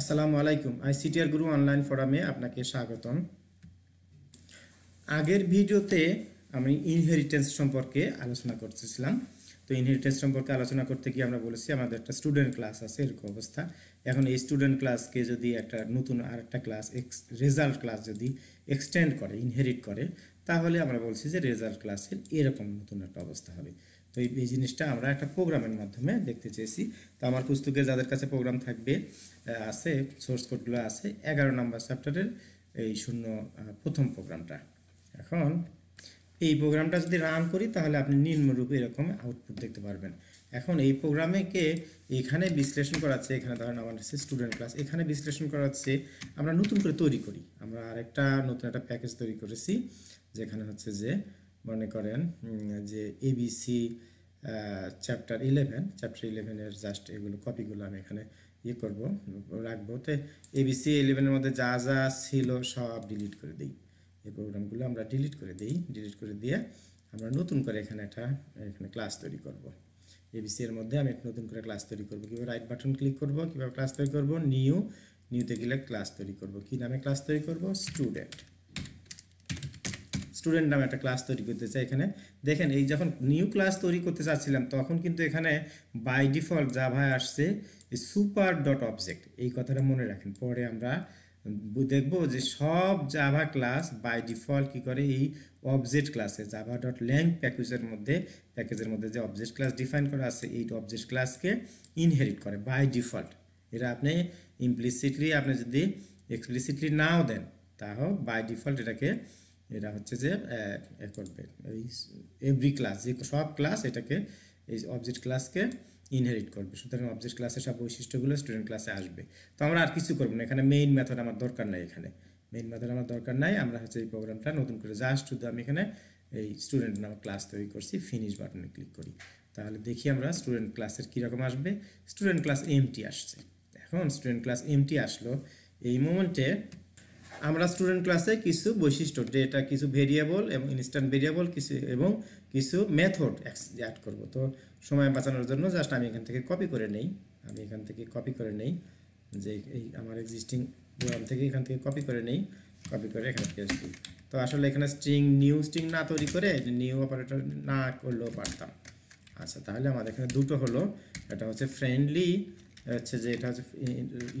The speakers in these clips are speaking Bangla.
আসসালামু আলাইকুম আই সিটিআর গুরু অনলাইন ফোরামে আপনাকে স্বাগতম আগের ভিডিওতে আমি ইনহেরিটেন্স সম্পর্কে আলোচনা করতেছিলাম তো ইনহেরিটেন্স সম্পর্কে আলোচনা করতে গিয়ে আমরা বলেছি আমাদের একটা স্টুডেন্ট ক্লাস আছে এরকম অবস্থা এখন এই স্টুডেন্ট ক্লাসকে যদি একটা নতুন আর একটা ক্লাস এক্স রেজাল্ট ক্লাস যদি এক্সটেন্ড করে ইনহেরিট করে তাহলে আমরা বলছি যে রেজাল্ট ক্লাসের এরকম নতুন একটা অবস্থা হবে তো এই জিনিসটা আমরা একটা প্রোগ্রামের মাধ্যমে দেখতে চেয়েছি তো আমার পুস্তকে যাদের কাছে প্রোগ্রাম থাকবে আছে সোর্স কোডগুলো আছে এগারো নম্বর চ্যাপ্টারের এই শূন্য প্রথম প্রোগ্রামটা এখন এই প্রোগ্রামটা যদি রান করি তাহলে আপনি নিম্নরূপে এরকম আউটপুট দেখতে পারবেন এখন এই প্রোগ্রামেকে এখানে বিশ্লেষণ করাচ্ছে এখানে ধরেন আমার হচ্ছে স্টুডেন্ট ক্লাস এখানে বিশ্লেষণ করাচ্ছে আমরা নতুন করে তৈরি করি আমরা আরেকটা নতুন একটা প্যাকেজ তৈরি করেছি যেখানে হচ্ছে যে মনে করেন যে এবিসি চ্যাপ্টার ইলেভেন চ্যাপ্টার ইলেভেনের জাস্ট এগুলো কপিগুলো আমি এখানে ইয়ে করব রাখবো তো এবিসি ইলেভেনের মধ্যে যা যা ছিল সব ডিলিট করে দিই এই প্রোগ্রামগুলো আমরা ডিলিট করে দিই ডিলিট করে দিয়ে আমরা নতুন করে এখানে একটা এখানে ক্লাস তৈরি করব এবিসি এর মধ্যে আমি নতুন করে ক্লাস তৈরি করব কীভাবে রাইট বাটন ক্লিক করব কীভাবে ক্লাস তৈরি করব নিউ নিউতে গেলে ক্লাস তৈরি করব কি নামে ক্লাস তৈরি করব স্টুডেন্ট স্টুডেন্ট নামে একটা ক্লাস তৈরি করতে চাই এখানে দেখেন এই যখন নিউ ক্লাস তৈরি করতে চাচ্ছিলাম তখন কিন্তু এখানে বাই ডিফল্ট জাভায় আসছে সুপার ডট অবজেক্ট এই কথাটা মনে রাখেন পরে আমরা দেখব যে সব জাভা ক্লাস বাই ডিফল্ট কী করে এই অবজেক্ট ক্লাসে জাভা ডট ল্যাং প্যাকেজের মধ্যে প্যাকেজের মধ্যে যে অবজেক্ট ক্লাস ডিফাইন করা আছে এই অবজেক্ট ক্লাসকে ইনহেরিট করে বাই ডিফল্ট এরা আপনি ইমপ্লিসিটলি আপনি যদি এক্সপ্লিসিটলি নাও দেন তাহলে বাই ডিফল্ট এটাকে এটা হচ্ছে যে করবে এই এভরি ক্লাস যে সব ক্লাস এটাকে এই অবজেক্ট ক্লাসকে ইনহেরিট করবে সুতরাং অবজেক্ট ক্লাসের সব বৈশিষ্ট্যগুলো স্টুডেন্ট ক্লাসে আসবে তো আমরা আর কিছু করবো না এখানে মেইন মেথড আমার দরকার নাই এখানে মেইন মেথড আমার দরকার নাই আমরা হচ্ছে এই প্রোগ্রামটা নতুন করে জাস্ট শুধু আমি এখানে এই স্টুডেন্ট নামে ক্লাস তৈরি করছি ফিনিশ বাটনে ক্লিক করি তাহলে দেখি আমরা স্টুডেন্ট ক্লাসের কীরকম আসবে স্টুডেন্ট ক্লাস এমটি আসছে এখন স্টুডেন্ট ক্লাস এমটি আসলো এই মোমেন্টে আমরা স্টুডেন্ট ক্লাসে কিছু বৈশিষ্ট্য ডেটা কিছু ভেরিয়েবল এবং ইনস্ট্যান্ট ভেরিয়েবল কিছু এবং কিছু মেথড অ্যাড করব তো সময় বাঁচানোর জন্য জাস্ট আমি এখান থেকে কপি করে নেই আমি এখান থেকে কপি করে নেই যে এই আমার এক্সিস্টিং প্রোগ্রাম থেকে এখান থেকে কপি করে নেই কপি করে এখান থেকে আসবি তো আসলে এখানে স্ট্রিং নিউ স্ট্রিং না তৈরি করে নিউ অপারেটর না করলেও পারতাম আচ্ছা তাহলে আমাদের এখানে দুটো হলো এটা হচ্ছে ফ্রেন্ডলি হচ্ছে যে এটা হচ্ছে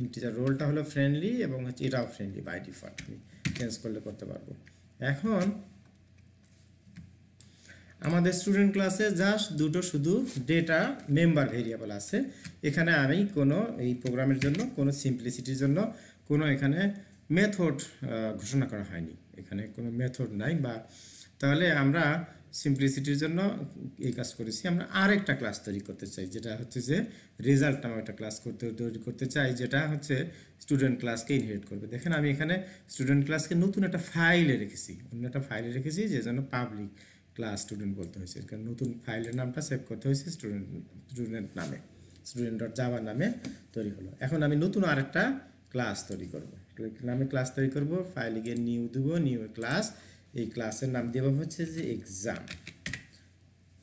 ইন্টিজার রোলটা হলো ফ্রেন্ডলি এবং হচ্ছে এটাও ফ্রেন্ডলি বাই ডিফল্ট আমি চেঞ্জ করলে করতে পারবো এখন আমাদের স্টুডেন্ট ক্লাসে জাস্ট দুটো শুধু ডেটা মেম্বার ভেরিয়েবল আছে এখানে আমি কোনো এই প্রোগ্রামের জন্য কোনো সিম্পলিসিটির জন্য কোনো এখানে মেথড ঘোষণা করা হয়নি এখানে কোনো মেথড নাই বা তাহলে আমরা সিম্পলিসিটির জন্য এই কাজ করেছি আমরা আর একটা ক্লাস তৈরি করতে চাই যেটা হচ্ছে যে রেজাল্ট নামে একটা ক্লাস করতে তৈরি করতে চাই যেটা হচ্ছে স্টুডেন্ট ক্লাসকে ইনহেরিট করবে দেখেন আমি এখানে স্টুডেন্ট ক্লাসকে নতুন একটা ফাইলে রেখেছি অন্য একটা ফাইলে রেখেছি যে জন্য পাবলিক ক্লাস স্টুডেন্ট বলতে হয়েছে কারণ নতুন ফাইলের নামটা সেভ করতে হয়েছে স্টুডেন্ট স্টুডেন্ট নামে স্টুডেন্ট ডট জাভা নামে তৈরি হলো এখন আমি নতুন আরেকটা ক্লাস তৈরি করবো নামে ক্লাস তৈরি করবো ফাইলে গিয়ে নিউ দেবো নিউ ক্লাস এই ক্লাসের নাম দেওয়া হচ্ছে যে এক্সাম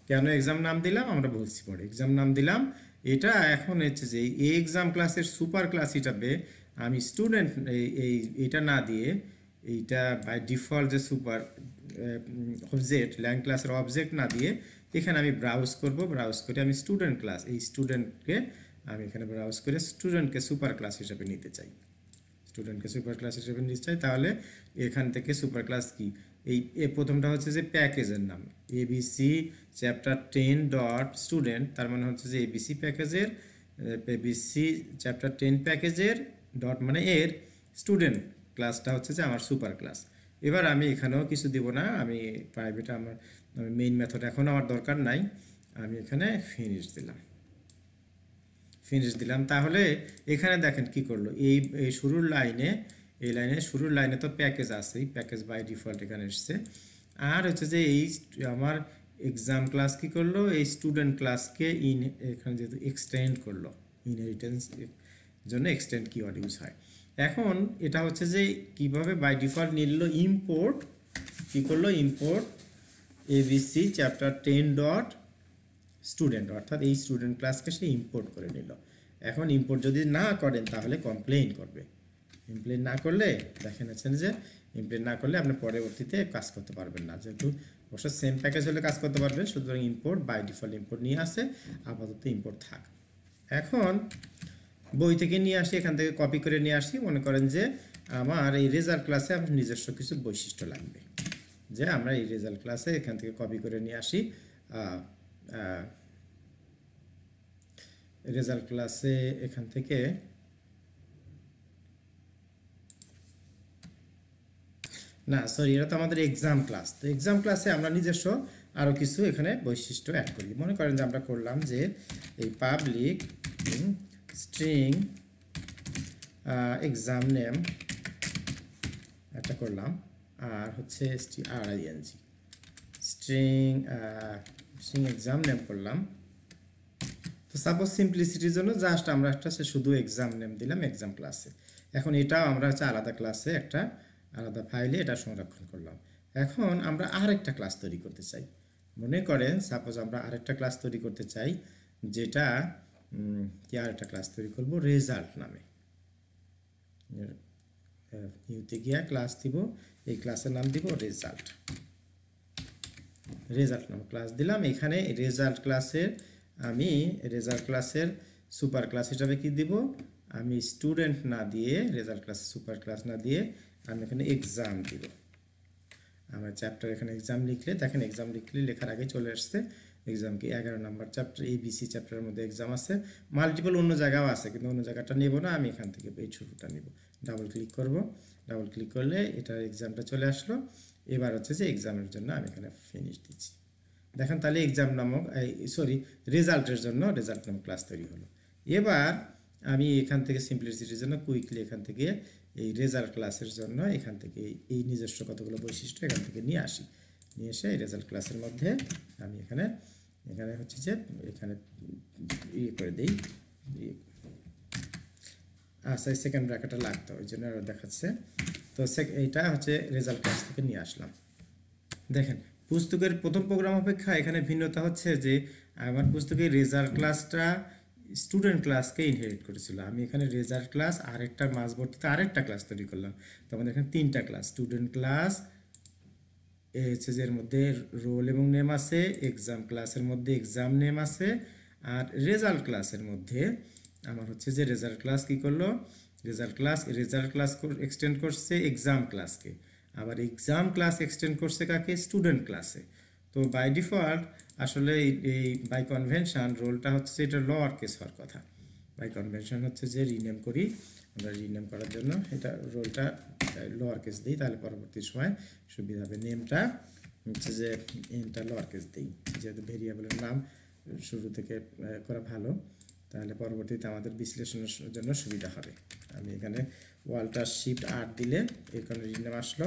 কেন এক্সাম নাম দিলাম আমরা বলছি পরে এক্সাম নাম দিলাম এটা এখন হচ্ছে যে এই এক্সাম ক্লাসের সুপার ক্লাস হিসাবে আমি স্টুডেন্ট এই এটা না দিয়ে এইটা বাই ডিফল্ট যে সুপার অবজেক্ট ল্যাং ক্লাসের অবজেক্ট না দিয়ে এখানে আমি ব্রাউজ করব ব্রাউজ করে আমি স্টুডেন্ট ক্লাস এই স্টুডেন্টকে আমি এখানে ব্রাউজ করে স্টুডেন্টকে সুপার ক্লাস হিসাবে নিতে চাই স্টুডেন্টকে সুপার ক্লাস হিসাবে নিতে চাই তাহলে এখান থেকে সুপার ক্লাস কী এই এ প্রথমটা হচ্ছে যে প্যাকেজের নাম ABC chapter ten dot student তার মানে হচ্ছে যে এবিসি প্যাকেজের এবিসি চ্যাপ্টার টেন প্যাকেজের ডট মানে এর স্টুডেন্ট ক্লাসটা হচ্ছে যে আমার সুপার ক্লাস এবার আমি এখানেও কিছু দিব না আমি প্রাইভেট আমার মেইন মেথড এখন আমার দরকার নাই আমি এখানে ফিনিশ দিলাম ফিনিশ দিলাম তাহলে এখানে দেখেন কি করলো এই শুরুর লাইনে এই লাইনে শুরুর লাইনে তো প্যাকেজ আছেই প্যাকেজ বাই ডিফল্ট এখানে এসছে আর হচ্ছে যে এই আমার এক্সাম ক্লাস কি করলো এই স্টুডেন্ট ক্লাসকে ইন এখানে যেহেতু এক্সটেন্ড করলো ইনহেরিটেন্স জন্য এক্সটেন্ড কি কিওয়ার্ড ইউজ হয় এখন এটা হচ্ছে যে কিভাবে বাই ডিফল্ট নিল ইম্পোর্ট কি করলো import ABC chapter ten dot student অর্থাৎ এই স্টুডেন্ট ক্লাসকে সে ইম্পোর্ট করে নিল এখন ইম্পোর্ট যদি না করেন তাহলে কমপ্লেন করবে ইমপ্লিট না করলে দেখে নিচ্ছেন যে ইমপ্লিট না করলে আপনি পরবর্তীতে কাজ করতে পারবেন না যেহেতু অবশ্য সেম প্যাকেজ হলে কাজ করতে পারবেন সুতরাং ইম্পোর্ট বাই ডিফল্ট ইম্পোর্ট নিয়ে আসে আপাতত ইম্পোর্ট থাক এখন বই থেকে নিয়ে আসি এখান থেকে কপি করে নিয়ে আসি মনে করেন যে আমার এই রেজাল্ট ক্লাসে আমার নিজস্ব কিছু বৈশিষ্ট্য লাগবে যে আমরা এই রেজাল্ট ক্লাসে এখান থেকে কপি করে নিয়ে আসি রেজাল্ট ক্লাসে এখান থেকে না সরি এটা তো আমাদের এক্সাম ক্লাস তো এক্সাম ক্লাসে আমরা নিজস্ব আরও কিছু এখানে বৈশিষ্ট্য অ্যাড করি মনে করেন যে আমরা করলাম যে এই পাবলিক স্ট্রিং এক্সাম নেম একটা করলাম আর হচ্ছে আর ING string string exam name করলাম তো সাপোজ সিম্পলিসিটির জন্য জাস্ট আমরা একটা সে শুধু এক্সাম নেম দিলাম এক্সাম ক্লাসে এখন এটাও আমরা হচ্ছে আলাদা ক্লাসে একটা আলাদা ফাইলে এটা সংরক্ষণ করলাম এখন আমরা আরেকটা ক্লাস তৈরি করতে চাই মনে করেন সাপোজ আমরা আরেকটা ক্লাস তৈরি করতে চাই যেটা কি আরেকটা ক্লাস তৈরি করব রেজাল্ট নামে নিউতে গিয়া ক্লাস দিব এই ক্লাসের নাম দিব রেজাল্ট রেজাল্ট নাম ক্লাস দিলাম এখানে রেজাল্ট ক্লাসের আমি রেজাল্ট ক্লাসের সুপার ক্লাস হিসাবে কি দিব আমি স্টুডেন্ট না দিয়ে রেজাল্ট ক্লাসের সুপার ক্লাস না দিয়ে আমি এখানে এক্সাম দিব আমার চ্যাপ্টার এখানে এক্সাম লিখলে দেখেন এক্সাম লিখলে লেখার আগে চলে আসছে এক্সাম কি এগারো নম্বর চ্যাপ্টার এই এবিসি চ্যাপ্টারের মধ্যে এক্সাম আছে মাল্টিপল অন্য জায়গাও আছে কিন্তু অন্য জায়গাটা নেব না আমি এখান থেকে এই শুরুটা নেব ডাবল ক্লিক করব ডাবল ক্লিক করলে এটা এক্সামটা চলে আসলো এবার হচ্ছে যে এক্সামের জন্য আমি এখানে ফিনিশ দিচ্ছি দেখেন তাহলে এক্সাম নামক সরি রেজাল্টের জন্য রেজাল্ট নামক ক্লাস তৈরি হলো এবার আমি এখান থেকে সিম্পলিসিটির জন্য কুইকলি এখান থেকে এই রেজাল্ট ক্লাসের জন্য এখান থেকে এই নিজস্ব কতগুলো বৈশিষ্ট্য এখান থেকে নিয়ে আসি নিয়ে এসে এই রেজাল্ট ক্লাসের মধ্যে আমি এখানে এখানে হচ্ছে যে এখানে ইয়ে করে দিই আচ্ছা এই সেকেন্ড ব্র্যাকেটে লাগতো ওই জন্য দেখাচ্ছে তো এইটা হচ্ছে রেজাল্ট ক্লাস থেকে নিয়ে আসলাম দেখেন পুস্তকের প্রথম প্রোগ্রাম অপেক্ষা এখানে ভিন্নতা হচ্ছে যে আমার পুস্তকের রেজাল্ট ক্লাসটা স্টুডেন্ট ক্লাসকে ইনহেরিট করেছিল আমি এখানে রেজাল্ট ক্লাস আরেকটার মাঝবর্তীতে আরেকটা ক্লাস তৈরি করলাম তো আমাদের এখানে তিনটা ক্লাস স্টুডেন্ট ক্লাস হচ্ছে যে এর মধ্যে রোল এবং নেম আছে এক্সাম ক্লাসের মধ্যে এক্সাম নেম আছে আর রেজাল্ট ক্লাসের মধ্যে আমার হচ্ছে যে রেজাল্ট ক্লাস কি করলো result class result class extend করছে এক্সাম ক্লাসকে আবার এক্সাম ক্লাস এক্সটেন্ড করছে কাকে স্টুডেন্ট ক্লাসে তো বাই ডিফল্ট আসলে এই বাই কনভেনশন রোলটা হচ্ছে এটা লোয়ার কেস হওয়ার কথা বাই কনভেনশন হচ্ছে যে রিনেম করি আমরা রিনেম করার জন্য এটা রোলটা লোয়ার কেস দিই তাহলে পরবর্তী সময় সুবিধা হবে নেমটা হচ্ছে যে এমটা লোয়ার কেস দিই যেহেতু ভেরিয়েবলের নাম শুরু থেকে করা ভালো তাহলে পরবর্তীতে আমাদের বিশ্লেষণের জন্য সুবিধা হবে আমি এখানে ওয়ালটা শিফট আট দিলে এখানে রিনেম আসলো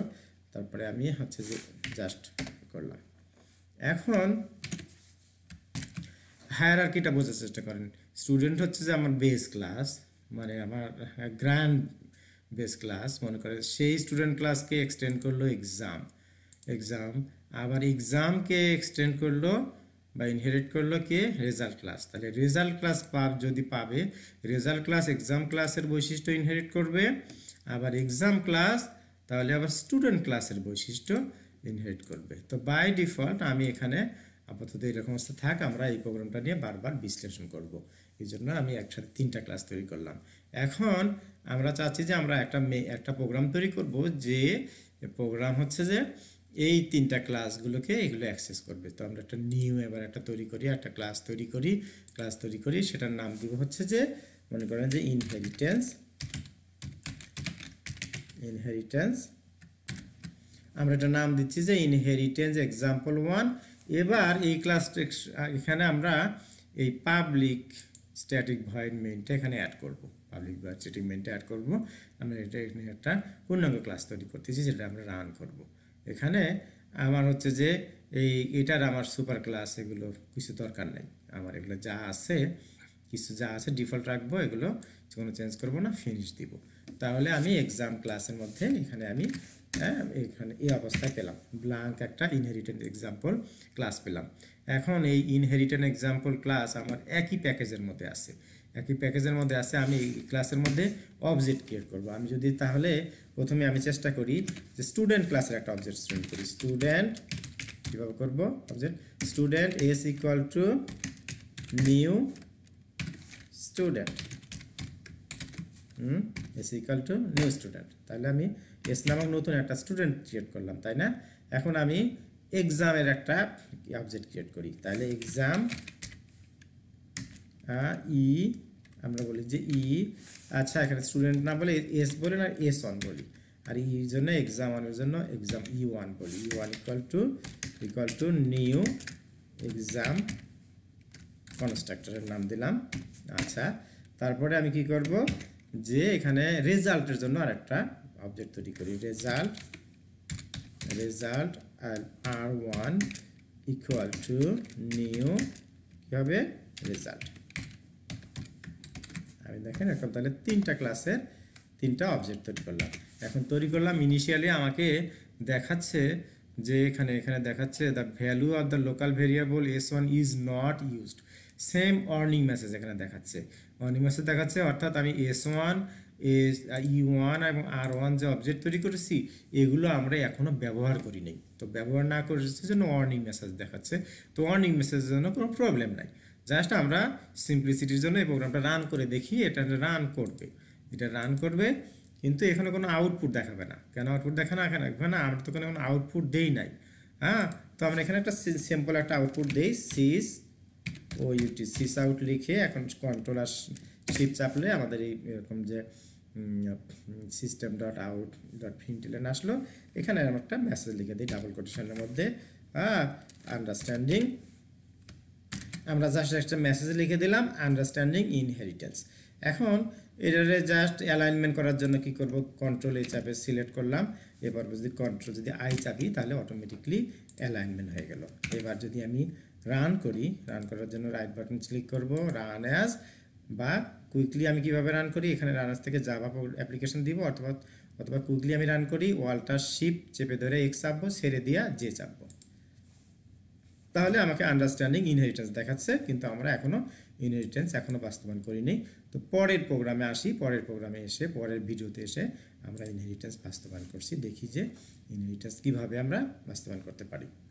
তারপরে আমি হচ্ছে যে জাস্ট করলাম এখন হায়ার কিটা বোঝার চেষ্টা করেন স্টুডেন্ট হচ্ছে যে আমার বেস ক্লাস মানে আমার গ্র্যান্ড বেস ক্লাস মনে করেন সেই স্টুডেন্ট ক্লাসকে এক্সটেন্ড করলো এক্সাম এক্সাম আবার এক্সামকে এক্সটেন্ড করলো বা ইনহেরিট করলো কে রেজাল্ট ক্লাস তাহলে রেজাল্ট ক্লাস পাব যদি পাবে রেজাল্ট ক্লাস এক্সাম ক্লাসের বৈশিষ্ট্য ইনহেরিট করবে আবার এক্সাম ক্লাস তাহলে আবার স্টুডেন্ট ক্লাসের বৈশিষ্ট্য ইনহেরিট করবে তো বাই ডিফল্ট আমি এখানে আপাতত এরকম অবস্থা থাক আমরা এই প্রোগ্রামটা নিয়ে বারবার বিশ্লেষণ করব এই জন্য আমি একসাথে তিনটা ক্লাস তৈরি করলাম এখন আমরা চাচ্ছি যে আমরা একটা একটা প্রোগ্রাম তৈরি করব যে প্রোগ্রাম হচ্ছে যে এই তিনটা ক্লাসগুলোকে এগুলো অ্যাক্সেস করবে তো আমরা একটা নিউ এবার একটা তৈরি করি একটা ক্লাস তৈরি করি ক্লাস তৈরি করি সেটার নাম দিব হচ্ছে যে মনে করেন যে ইনহেরিটেন্স ইনহেরিটেন্স আমরা এটা নাম দিচ্ছি যে ইনহেরিটেন্স এক্সাম্পল ওয়ান এবার এই ক্লাস এখানে আমরা এই পাবলিক স্ট্যাটিক ভয়েডমেন্টটা এখানে অ্যাড করব পাবলিক ভয়েড স্ট্যাটিকমেন্টে অ্যাড করব আমরা এটা এখানে একটা পূর্ণাঙ্গ ক্লাস তৈরি করতেছি যেটা আমরা রান করব এখানে আমার হচ্ছে যে এই এটার আমার সুপার ক্লাস এগুলো কিছু দরকার নেই আমার এগুলো যা আছে কিছু যা আছে ডিফল্ট রাখবো এগুলো কোনো চেঞ্জ করব না ফিনিশ দিব তাহলে আমি এক্সাম ক্লাসের মধ্যে এখানে আমি হ্যাঁ এখানে এই অবস্থায় পেলাম ব্ল্যাঙ্ক একটা ইনহেরিটেন্ট এক্সাম্পল ক্লাস পেলাম এখন এই ইনহেরিটেন্ট এক্সাম্পল ক্লাস আমার একই প্যাকেজের মধ্যে আছে একই প্যাকেজের মধ্যে আছে আমি এই ক্লাসের মধ্যে অবজেক্ট ক্রিয়েট করব আমি যদি তাহলে প্রথমে আমি চেষ্টা করি যে স্টুডেন্ট ক্লাসের একটা অবজেক্ট স্টুডেন্ট করি স্টুডেন্ট কীভাবে করবো object student S equal to new student hmm S equal to new student তাহলে আমি এস নামক নতুন একটা স্টুডেন্ট ক্রিয়েট করলাম তাই না এখন আমি এক্সামের একটা অবজেক্ট ক্রিয়েট করি তাহলে এক্সাম ই আমরা বলি যে ই আচ্ছা এখানে স্টুডেন্ট না বলে এস বলি না এস ওয়ান বলি আর ই জন্য এক্সাম ওয়ানের জন্য এক্সাম ই ওয়ান বলি E one equal to equal to new exam কনস্ট্রাক্টরের নাম দিলাম আচ্ছা তারপরে আমি কি করব যে এখানে রেজাল্টের জন্য আর একটা অবজেক্ট তৈরি করি রেজাল্ট রেজাল্ট আর R one equal to new কী হবে রেজাল্ট আমি দেখেন এখন তাহলে তিনটা ক্লাসের তিনটা অবজেক্ট তৈরি করলাম এখন তৈরি করলাম ইনিশিয়ালি আমাকে দেখাচ্ছে যে এখানে এখানে দেখাচ্ছে the value of the local variable S one is not used same warning message এখানে দেখাচ্ছে অর্নিং মেসেজ দেখাচ্ছে অর্থাৎ আমি S one E one uh, e এবং আর ওয়ান যে অবজেক্ট তৈরি করেছি এগুলো আমরা এখনও ব্যবহার করি নাই তো ব্যবহার না করেছি জন্য ওয়ার্নিং মেসেজ দেখাচ্ছে তো ওয়ার্নিং মেসেজের জন্য কোনো প্রবলেম নাই জাস্ট আমরা সিম্পলিসিটির জন্য এই প্রোগ্রামটা রান করে দেখি এটা রান করবে এটা রান করবে কিন্তু এখানে কোনো আউটপুট দেখাবে না কেন আউটপুট দেখা না কেন দেখবে না আমরা তো কোনো আউটপুট দেই নাই হ্যাঁ তো আমরা এখানে একটা সিম্পল একটা আউটপুট দেই sys O UT sys out লিখে এখন কন্ট্রোল আস শিপ চাপলে আমাদের এই এরকম যে system dot out dot println আসলো এখানে আমি একটা মেসেজ লিখে দিই ডাবল কোটেশনের মধ্যে হ্যাঁ আন্ডারস্ট্যান্ডিং আমরা জাস্ট একটা মেসেজ লিখে দিলাম আন্ডারস্ট্যান্ডিং ইনহেরিটেন্স এখন এটারে জাস্ট অ্যালাইনমেন্ট করার জন্য কি করব কন্ট্রোল এই চাপে সিলেক্ট করলাম এবার যদি কন্ট্রোল যদি আই চাপি তাহলে অটোমেটিকলি অ্যালাইনমেন্ট হয়ে গেল এবার যদি আমি রান করি রান করার জন্য রাইট বাটন ক্লিক করব রান অ্যাজ বা কুইকলি আমি কিভাবে রান করি এখানে রানার্স থেকে জাভা অ্যাপ্লিকেশন দিব অথবা অথবা কুইকলি আমি রান করি ওয়ালটার শিপ চেপে ধরে এক্স চাপবো সেরে দিয়া যে চাপবো তাহলে আমাকে আন্ডারস্ট্যান্ডিং ইনহেরিটেন্স দেখাচ্ছে কিন্তু আমরা এখনও ইনহেরিটেন্স এখনও বাস্তবায়ন করিনি তো পরের প্রোগ্রামে আসি পরের প্রোগ্রামে এসে পরের ভিডিওতে এসে আমরা ইনহেরিটেন্স বাস্তবায়ন করছি দেখি যে ইনহেরিটেন্স কীভাবে আমরা বাস্তবায়ন করতে পারি